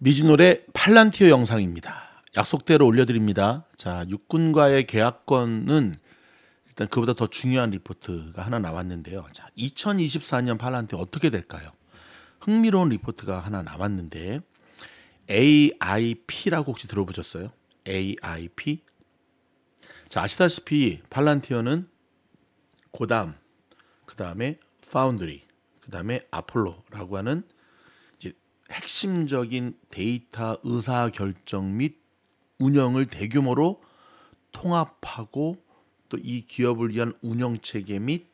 미즈노의 팔란티어 영상입니다. 약속대로 올려드립니다. 자, 육군과의 계약권은 일단 그보다 더 중요한 리포트가 하나 나왔는데요. 자, 2024년 팔란티어 어떻게 될까요? 흥미로운 리포트가 하나 나왔는데 AIP라고 혹시 들어보셨어요? AIP? 자, 아시다시피 팔란티어는 고담, 그 다음에 파운드리, 그 다음에 아폴로라고 하는 핵심적인 데이터 의사 결정 및 운영을 대규모로 통합하고 또 이 기업을 위한 운영 체계 및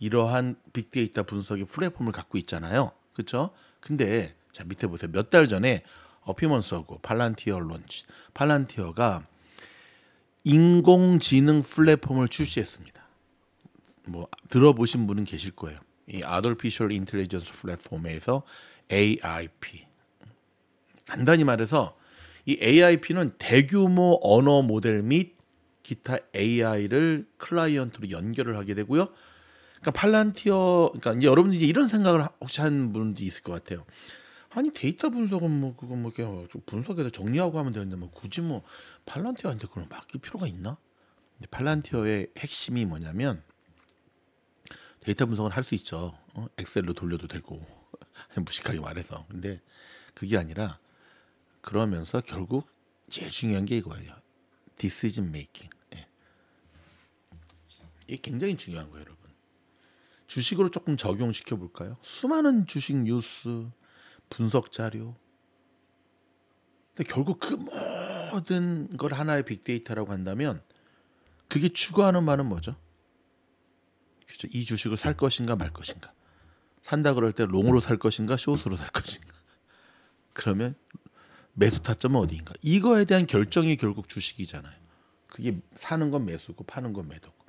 이러한 빅데이터 분석의 플랫폼을 갖고 있잖아요. 그렇죠? 근데 자 밑에 보세요. 몇 달 전에 어피먼스하고 팔란티어 론치 팔란티어가 인공지능 플랫폼을 출시했습니다. 뭐 들어보신 분은 계실 거예요. 이 아돌피셜 인텔리전스 플랫폼에서 AIP. 간단히 말해서 이 AIP는 대규모 언어 모델 및 기타 AI를 클라이언트로 연결을 하게 되고요. 그러니까 팔란티어 그러니까 이제 여러분들 이제 이런 생각을 혹시 한 분도 있을 것 같아요. 아니 데이터 분석은 뭐 그거 뭐 그냥 분석해서 정리하고 하면 되는데 뭐 굳이 뭐 팔란티어한테 그걸 맡길 필요가 있나? 팔란티어의 핵심이 뭐냐면 데이터 분석을 할 수 있죠. 어? 엑셀로 돌려도 되고 무식하게 말해서. 근데 그게 아니라 그러면서 결국 제일 중요한 게 이거예요. 디시즌 메이킹. 예. 이게 굉장히 중요한 거예요, 여러분. 주식으로 조금 적용시켜 볼까요? 수많은 주식 뉴스, 분석 자료. 근데 결국 그 모든 걸 하나의 빅데이터라고 한다면 그게 추구하는 바는 뭐죠? 그죠이 주식을 살 것인가 말 것인가. 산다 그럴 때 롱으로 살 것인가 숏으로 살 것인가 그러면 매수 타점은 어디인가 이거에 대한 결정이 결국 주식이잖아요 그게 사는 건 매수고 파는 건 매도고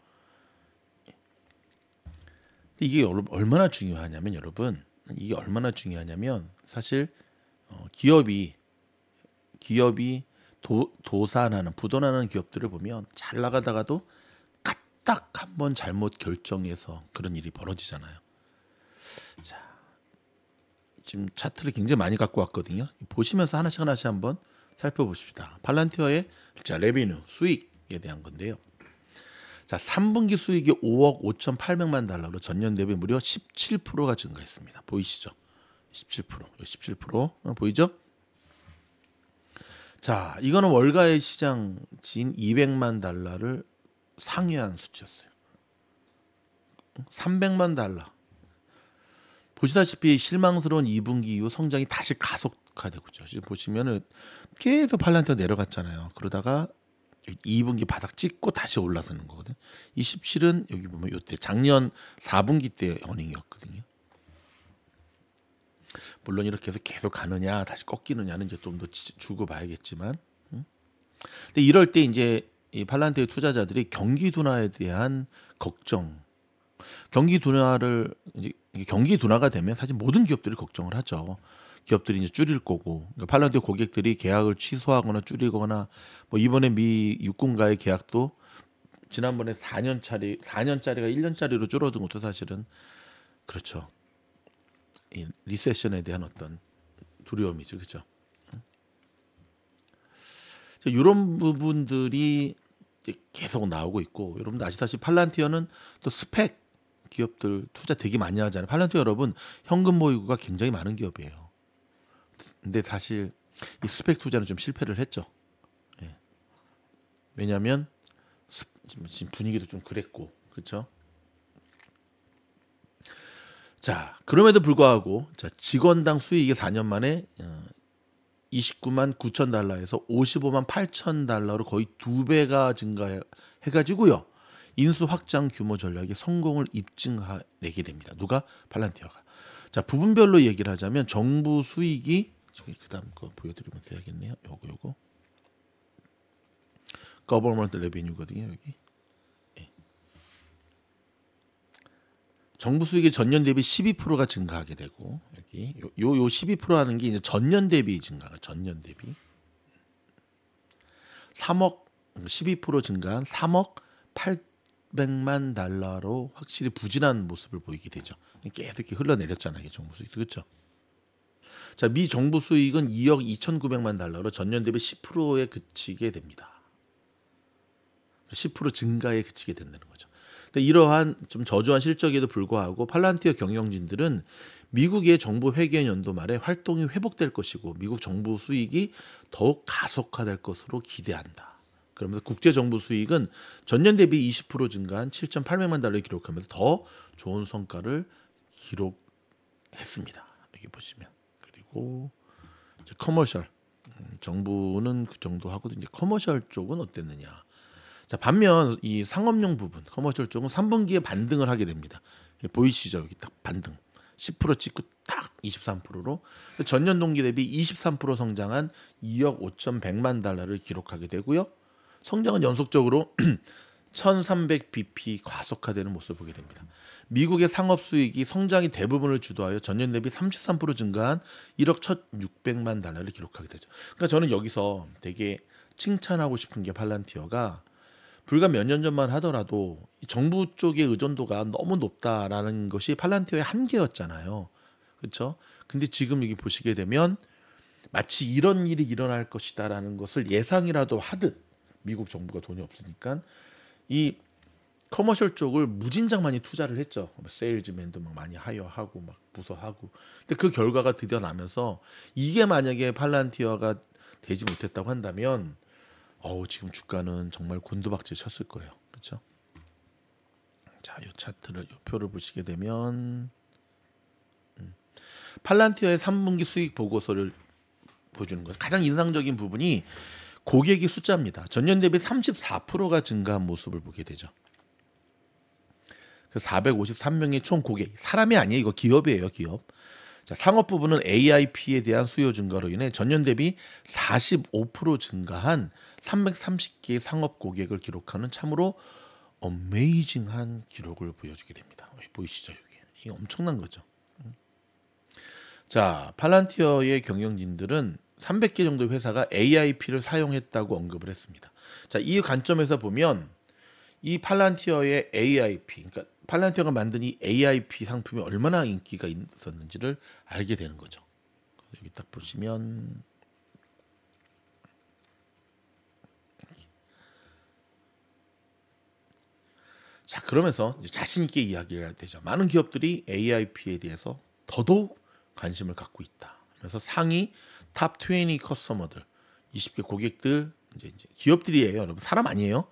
이게 얼마나 중요하냐면 여러분 이게 얼마나 중요하냐면 사실 어, 기업이 기업이 도, 도산하는 부도나는 기업들을 보면 잘 나가다가도 까딱 한번 잘못 결정해서 그런 일이 벌어지잖아요. 자, 지금 차트를 굉장히 많이 갖고 왔거든요. 보시면서 하나씩 하나씩 한번 살펴보십시다 발란티어의 자, 레비뉴 수익에 대한 건데요. 자, 3분기 수익이 5억 5,800만 달러로 전년 대비 무려 17%가 증가했습니다. 보이시죠? 17%. 17% 어, 보이죠? 자, 이거는 월가의 시장 진 200만 달러를 상회한 수치였어요. 300만 달러. 보시다시피 실망스러운 2분기 이후 성장이 다시 가속화되고 있죠. 지금 보시면은 계속 팔란트가 내려갔잖아요. 그러다가 2분기 바닥 찍고 다시 올라서는 거거든. 이 17은 여기 보면 요때 작년 4분기 때 어닝이었거든요. 물론 이렇게 해서 계속 가느냐 다시 꺾이느냐는 이제 좀 더 주고 봐야겠지만 음? 근데 이럴 때 이제 이 팔란테의 투자자들이 경기 둔화에 대한 걱정 경기 둔화를 이제 경기 둔화가 되면 사실 모든 기업들이 걱정을 하죠. 기업들이 이제 줄일 거고 그러니까 팔란드 고객들이 계약을 취소하거나 줄이거나 뭐 이번에 미 육군과의 계약도 지난번에 4년짜리 4년짜리가 1년짜리로 줄어든 것도 사실은 그렇죠. 이 리세션에 대한 어떤 두려움이죠, 그렇죠. 이런 부분들이 계속 나오고 있고 여러분들 아시다시피 팔란티어는 또 스펙 기업들 투자 되게 많이 하잖아요. 팔런트 여러분 현금 보유고가 굉장히 많은 기업이에요. 근데 사실 이 스펙 투자는 좀 실패를 했죠. 예. 왜냐하면 수, 지금 분위기도 좀 그랬고 그렇죠. 자 그럼에도 불구하고 자, 직원당 수익이 4년 만에 어, 29만 9천 달러에서 55만 8천 달러로 거의 두 배가 증가해가지고요. 인수 확장 규모 전략의 성공을 입증하게 됩니다. 누가 발란티어가. 자 부분별로 얘기를 하자면 정부 수익이 그다음 거 보여드리면 되겠네요. 요거 요거. 거버먼트 레비뉴거든요 여기. 예. 정부 수익이 전년 대비 12%가 증가하게 되고 여기 요요 요12% 하는 게 이제 전년 대비 증가가 전년 대비 3억 12% 음, 증가한 3억 8 0 0만 달러로 확실히 부진한 모습을 보이게 되죠. 계속 이렇게 흘러내렸잖아요. 정부 수익 그렇죠? 자, 미 정부 수익은 2억 2,900만 달러로 전년 대비 10%에 그치게 됩니다. 10% 증가에 그치게 된다는 거죠. 이러한 좀 저조한 실적에도 불구하고 팔란티어 경영진들은 미국의 정부 회계 연도 말에 활동이 회복될 것이고 미국 정부 수익이 더욱 가속화될 것으로 기대한다. 그러면서 국제 정부 수익은 전년 대비 20% 증가한 7,800만 달러를 기록하면서 더 좋은 성과를 기록했습니다. 여기 보시면 그리고 이제 커머셜 음, 정부는 그 정도 하고 이제 커머셜 쪽은 어땠느냐? 자 반면 이 상업용 부분 커머셜 쪽은 3분기에 반등을 하게 됩니다. 보이시죠 여기 딱 반등 10% 찍고 딱 23%로 전년 동기 대비 23% 성장한 2억 5,100만 달러를 기록하게 되고요. 성장은 연속적으로 1300bp 과속화되는 모습을 보게 됩니다. 미국의 상업 수익이 성장이 대부분을 주도하여 전년 대비 33% 증가한 1억 1,600만 달러를 기록하게 되죠. 그러니까 저는 여기서 되게 칭찬하고 싶은 게 팔란티어가 불과 몇 년 전만 하더라도 정부 쪽의 의존도가 너무 높다라는 것이 팔란티어의 한계였잖아요. 그렇죠? 근데 지금 여기 보시게 되면 마치 이런 일이 일어날 것이다라는 것을 예상이라도 하듯 미국 정부가 돈이 없으니까 이 커머셜 쪽을 무진장 많이 투자를 했죠. 뭐 세일즈맨도 막 많이 하여하고 막 부서하고. 근데 그 결과가 드디어 나면서 이게 만약에 팔란티어가 되지 못했다고 한다면 어우 지금 주가는 정말 곤두박질 쳤을 거예요. 그렇죠? 자, 요 차트를 요 표를 보시게 되면 음. 팔란티어의 3분기 수익 보고서를 보여주는 거예요. 가장 인상적인 부분이 고객이 숫자입니다. 전년 대비 34%가 증가한 모습을 보게 되죠. 453명의 그 총 고객, 사람이 아니에요. 이거 기업이에요, 기업. 자, 상업 부분은 AIP에 대한 수요 증가로 인해 전년 대비 45% 증가한 330개의 상업 고객을 기록하는 참으로 어메이징한 기록을 보여주게 됩니다. 보이시죠? 여기. 이게 엄청난 거죠. 음. 자, 팔란티어의 경영진들은 300개 정도의 회사가 AIP를 사용했다고 언급을 했습니다. 자, 이 관점에서 보면 이 팔란티어의 AIP, 그러니까 팔란티어가 만든 이 AIP 상품이 얼마나 인기가 있었는지를 알게 되는 거죠. 여기 딱 보시면 자 그러면서 자신 있게 이야기를 해야 되죠. 많은 기업들이 AIP에 대해서 더더욱 관심을 갖고 있다. 그래서 상위 탑20 커스터머들 20개 고객들 이제, 이제 기업들이에요 여러분 사람 아니에요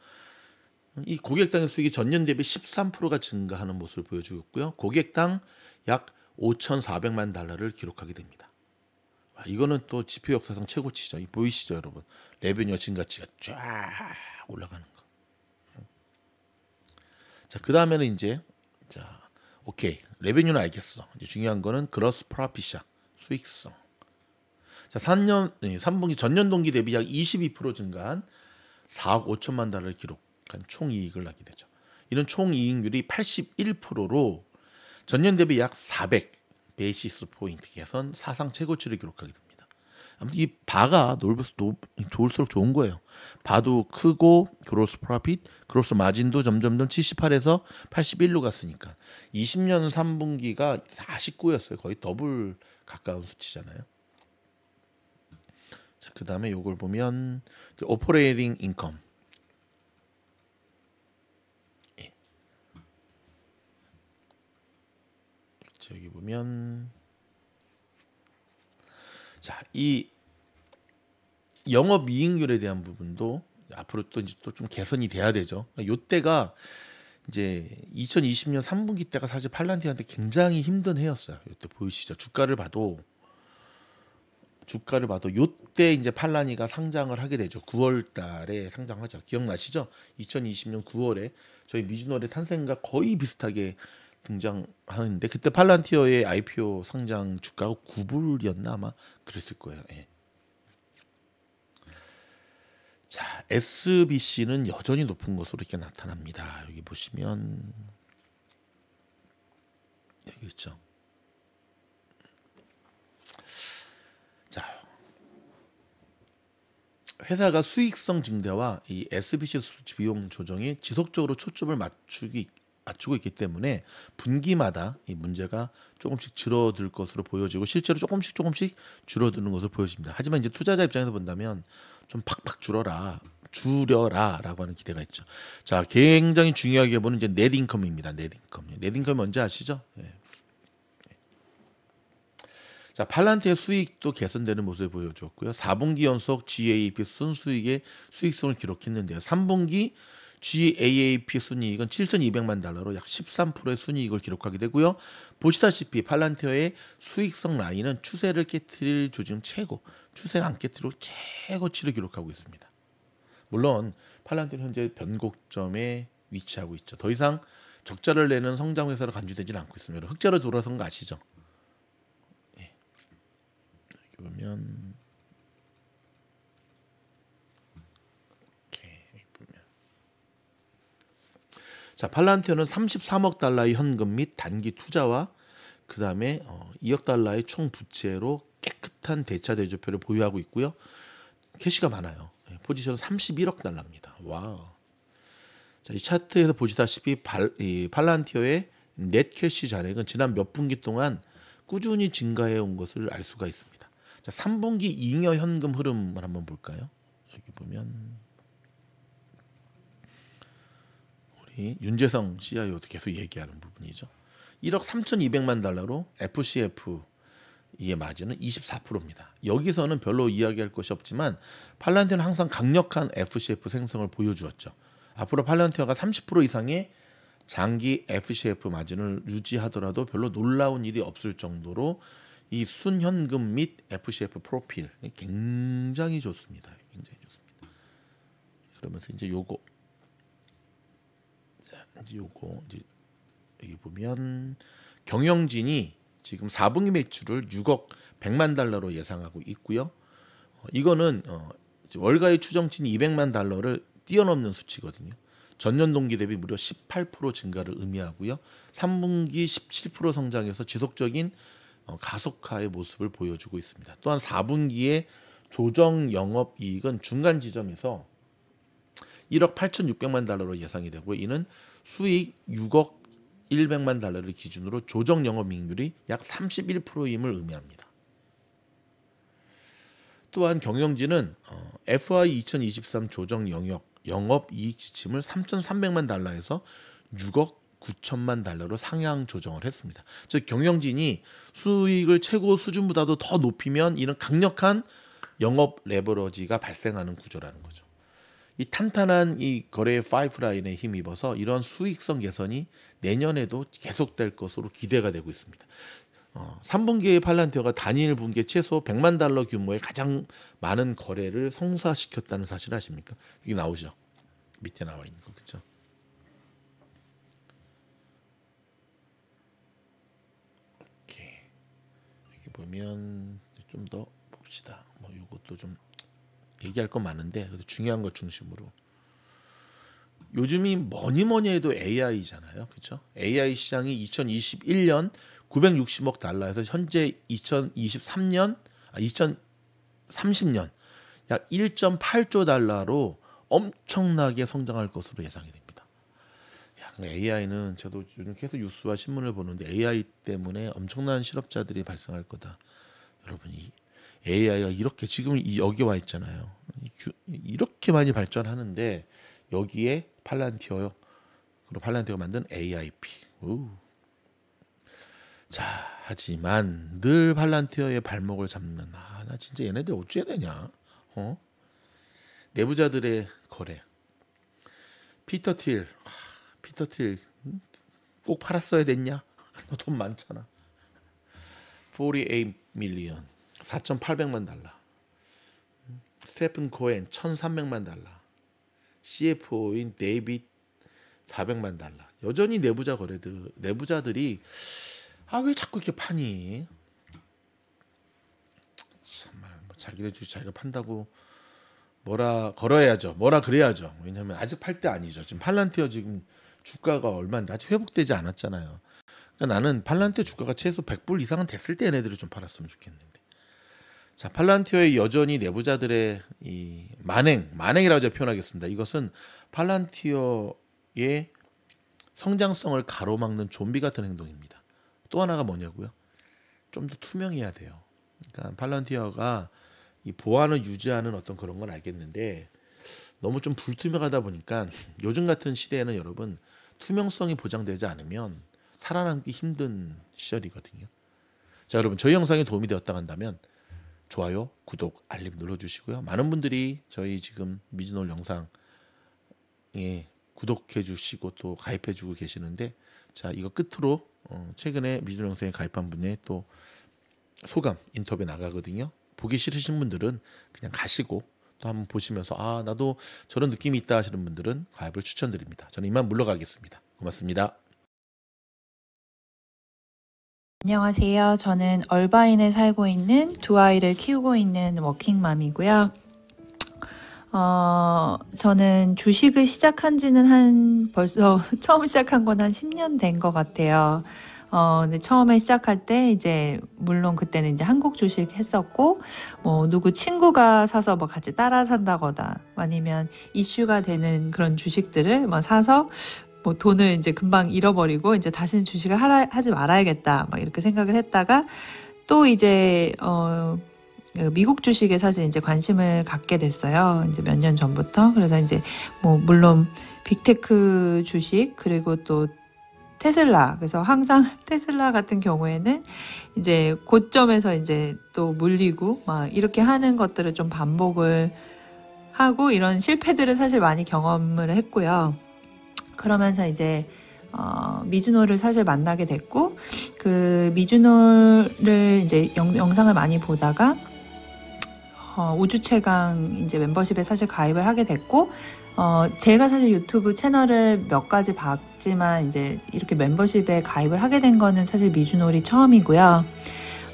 이 고객당의 수익이 전년 대비 13%가 증가하는 모습을 보여주고 고요 고객당 약 5,400만 달러를 기록하게 됩니다 아, 이거는 또 지표 역사상 최고치죠 보이시죠 여러분 레베뉴 증가치가 쫙 올라가는 거 자, 그 다음에는 이제 자, 오케이. 레베뉴는 알겠어. 이제 중요한 거는 그로스 프라피샤 수익성. 자, 3년 3분기 예, 전년 동기 대비 약 22% 증가한 4억 5천만 달러를 기록한 총 이익을 낳게 되죠. 이런 총 이익률이 81%로 전년 대비 약 400 베이시스 포인트 개선 사상 최고치를 기록하게 됩니다. 아무튼 이 바가 넓을수 좋을수록 좋은 거예요. 바도 크고 그로스 프로핏, 그로스 마진도 점점점 78에서 81로 갔으니까 20년 3분기가 49였어요. 거의 더블 가까운 수치잖아요. 자, 그 다음에 요걸 보면 오퍼레이팅 그 인컴 예. 여기 보면 자, 이 영업 이익률에 대한 부분도 앞으로 또 이제 또 좀 개선이 돼야 되죠. 그러니까 요때가 이제 2020년 3분기 때가 사실 팔란티한테 굉장히 힘든 해였어요. 요때 보이시죠? 주가를 봐도 주가를 봐도 요때 이제 팔라니가 상장을 하게 되죠. 9월 달에 상장하죠. 기억나시죠? 2020년 9월에 저희 미주노의 탄생과 거의 비슷하게 등장하는데 그때 팔란티어의 IPO 상장 주가가 9불이었나 아마 그랬을 거예요. 예. 자, SBC는 여전히 높은 것으로 이렇게 나타납니다. 여기 보시면 여기 있죠. 회사가 수익성 증대와 이 SBC 비용 조정에 지속적으로 초점을 맞추기 맞추고 있기 때문에 분기마다 이 문제가 조금씩 줄어들 것으로 보여지고 실제로 조금씩 조금씩 줄어드는 것으로 보여집니다. 하지만 이제 투자자 입장에서 본다면 좀 팍팍 줄어라. 줄여라라고 하는 기대가 있죠. 자, 굉장히 중요하게 보는 이제 넷 인컴입니다. 넷 인컴. 넷 인컴 뭔지 아시죠? 예. 자, 팔란트의 수익도 개선되는 모습을 보여줬고요. 4분기 연속 GAAP 순수익의 수익성을 기록했는데요. 3분기 GAAP 순이익은 7,200만 달러로 약 13%의 순이익을 기록하게 되고요. 보시다시피 팔란티어의 수익성 라인은 추세를 깨뜨릴 조짐 최고, 추세가 안 깨뜨리고 최고치를 기록하고 있습니다. 물론 팔란티어는 현재 변곡점에 위치하고 있죠. 더 이상 적자를 내는 성장 회사로 간주되지는 않고 있습니다. 흑자로 돌아선 거 아시죠? 보면 이렇게 보면 자 팔란티어는 33억 달러의 현금 및 단기 투자와 그 다음에 어, 2억 달러의 총 부채로 깨끗한 대차 대조표를 보유하고 있고요. 캐시가 많아요. 예, 포지션 31억 달러입니다. 와 자, 이 차트에서 보시다시피 발, 이 팔란티어의 넷 캐시 잔액은 지난 몇 분기 동안 꾸준히 증가해 온 것을 알 수가 있습니다. 자, 3분기 잉여 현금 흐름을 한번 볼까요? 여기 보면 우리 윤재성 CIO도 계속 얘기하는 부분이죠. 1억 3,200만 달러로 FCF 이게 마진은 24%입니다. 여기서는 별로 이야기할 것이 없지만 팔란티어는 항상 강력한 FCF 생성을 보여주었죠. 앞으로 팔란티어가 30% 이상의 장기 FCF 마진을 유지하더라도 별로 놀라운 일이 없을 정도로 이 순현금 및 FCF 프로필 굉장히 좋습니다. 굉장히 좋습니다. 그러면서 이제 요거 자, 이제 요거 이제 여기 보면 경영진이 지금 4분기 매출을 6억 100만 달러로 예상하고 있고요. 어, 이거는 어, 월가의 추정치인 200만 달러를 뛰어넘는 수치거든요. 전년 동기 대비 무려 18% 증가를 의미하고요. 3분기 17% 성장해서 지속적인 어, 가속화의 모습을 보여주고 있습니다. 또한 4분기에 조정 영업 이익은 중간 지점에서 1억 8,600만 달러로 예상이 되고 이는 수익 6억 100만 달러를 기준으로 조정 영업 이익률이 약 31%임을 의미합니다. 또한 경영진은 FY 어, 2023 조정 영역 영업 이익 지침을 3,300만 달러에서 6억 9천만 달러로 상향 조정을 했습니다. 즉 경영진이 수익을 최고 수준보다도 더 높이면 이런 강력한 영업 레버러지가 발생하는 구조라는 거죠. 이 탄탄한 이 거래의 파이프라인에 힘입어서 이런 수익성 개선이 내년에도 계속될 것으로 기대가 되고 있습니다. 어, 3분기에 팔란티어가 단일 분기 최소 100만 달러 규모의 가장 많은 거래를 성사시켰다는 사실 아십니까? 여기 나오죠. 밑에 나와 있는 거 그렇죠? 보면 좀 더 봅시다. 뭐 이것도 좀 얘기할 건 많은데 그래도 중요한 것 중심으로 요즘이 뭐니 뭐니 해도 AI잖아요, 그렇죠? AI 시장이 2021년 960억 달러에서 현재 2023년, 아, 2030년 약 1.8조 달러로 엄청나게 성장할 것으로 예상이 됩니다. 네, AI는 저도 요즘 계속 뉴스와 신문을 보는데 AI 때문에 엄청난 실업자들이 발생할 거다. 여러분 이 AI가 이렇게 지금 여기 와 있잖아요. 이렇게 많이 발전하는데 여기에 팔란티어요. 그리고 팔란티어가 만든 AIP. 우. 자, 하지만 늘 팔란티어의 발목을 잡는 아, 나 진짜 얘네들 어찌해야 되냐? 어? 내부자들의 거래. 피터 틸. 아, 피터틸 꼭 팔았어야 됐냐? 너 돈 많잖아. 48 밀리언 4,800만 달러. 스테픈 코엔 1,300만 달러. CFO인 데이빗 400만 달러. 여전히 내부자 거래들 내부자들이 아 왜 자꾸 이렇게 파니? 정말 뭐 자기네 주식 자기가 판다고 뭐라 걸어야죠. 뭐라 그래야죠. 왜냐면 아직 팔 때 아니죠. 지금 팔란티어 지금 주가가 얼마 나직 회복되지 않았잖아요. 그러니까 나는 팔란티어 주가가 최소 100불 이상은 됐을 때 얘네들을 좀 팔았으면 좋겠는데. 자, 팔란티어의 여전히 내부자들의 이 만행, 만행이라고 제가 표현하겠습니다. 이것은 팔란티어의 성장성을 가로막는 좀비 같은 행동입니다. 또 하나가 뭐냐고요? 좀 더 투명해야 돼요. 그러니까 팔란티어가 이 보안을 유지하는 어떤 그런 건 알겠는데 너무 좀 불투명하다 보니까 요즘 같은 시대에는 여러분 투명성이 보장되지 않으면 살아남기 힘든 시절이거든요. 자, 여러분 저희 영상이 도움이 되었다 한다면 좋아요, 구독, 알림 눌러주시고요. 많은 분들이 저희 지금 미즈놀 영상에 구독해 주시고 또 가입해 주고 계시는데 자 이거 끝으로 어, 최근에 미즈놀 영상에 가입한 분의 또 소감 인터뷰 나가거든요. 보기 싫으신 분들은 그냥 가시고 또 한번 보시면서 아 나도 저런 느낌이 있다 하시는 분들은 가입을 추천드립니다. 저는 이만 물러가겠습니다. 고맙습니다. 안녕하세요. 저는 얼바인에 살고 있는 두 아이를 키우고 있는 워킹맘이고요. 어, 저는 주식을 시작한 지는 한 벌써 처음 시작한 건 한 10년 된 것 같아요. 어, 근데 처음에 시작할 때 이제 물론 그때는 이제 한국 주식 했었고 뭐 누구 친구가 사서 뭐 같이 따라 산다거나 아니면 이슈가 되는 그런 주식들을 뭐 사서 뭐 돈을 이제 금방 잃어버리고 이제 다시는 주식을 하라, 하지 말아야겠다 막 이렇게 생각을 했다가 또 이제 어 그 미국 주식에 사실 이제 관심을 갖게 됐어요. 이제 몇 년 전부터. 그래서 이제 뭐 물론 빅테크 주식 그리고 또 테슬라. 그래서 항상 테슬라 같은 경우에는 이제 고점에서 이제 또 물리고 막 이렇게 하는 것들을 좀 반복을 하고 이런 실패들을 사실 많이 경험을 했고요. 그러면서 이제 어, 미주노를 사실 만나게 됐고 그 미주노를 이제 영, 영상을 많이 보다가 어, 우주 최강 이제 멤버십에 사실 가입을 하게 됐고 어, 제가 사실 유튜브 채널을 몇 가지 봤지만 이제 이렇게 멤버십에 가입을 하게 된 거는 사실 미주놀이 처음이고요.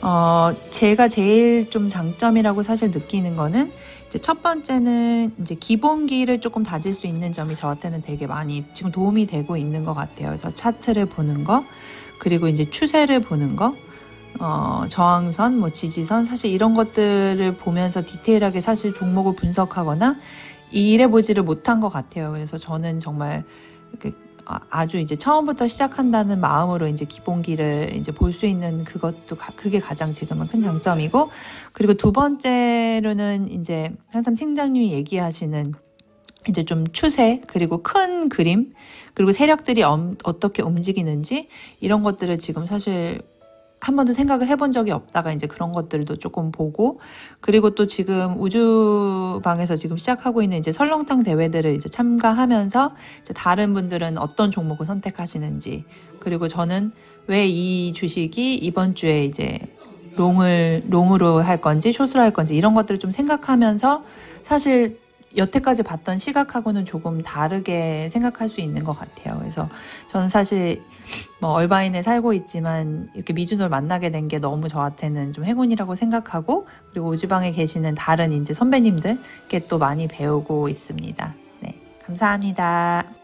어, 제가 제일 좀 장점이라고 사실 느끼는 거는 이제 첫 번째는 이제 기본기를 조금 다질 수 있는 점이 저한테는 되게 많이 지금 도움이 되고 있는 것 같아요. 그래서 차트를 보는 거, 그리고 이제 추세를 보는 거, 어, 저항선, 뭐 지지선, 사실 이런 것들을 보면서 디테일하게 사실 종목을 분석하거나 일해보지를 못한 것 같아요. 그래서 저는 정말 아, 아주 이제 처음부터 시작한다는 마음으로 이제 기본기를 이제 볼 수 있는 그것도 가, 그게 가장 지금은 큰 장점이고 그리고 두 번째로는 이제 항상 팀장님이 얘기하시는 이제 좀 추세 그리고 큰 그림 그리고 세력들이 엄, 어떻게 움직이는지 이런 것들을 지금 사실 한 번도 생각을 해본 적이 없다가 이제 그런 것들도 조금 보고 그리고 또 지금 우주방에서 지금 시작하고 있는 이제 설렁탕 대회들을 이제 참가하면서 이제 다른 분들은 어떤 종목을 선택하시는지 그리고 저는 왜 이 주식이 이번 주에 이제 롱을 롱으로 할 건지 숏으로 할 건지 이런 것들을 좀 생각하면서 사실 여태까지 봤던 시각하고는 조금 다르게 생각할 수 있는 것 같아요. 그래서 저는 사실 뭐 얼바인에 살고 있지만 이렇게 미준호 만나게 된 게 너무 저한테는 좀 행운이라고 생각하고 그리고 우주방에 계시는 다른 이제 선배님들께 또 많이 배우고 있습니다. 네, 감사합니다.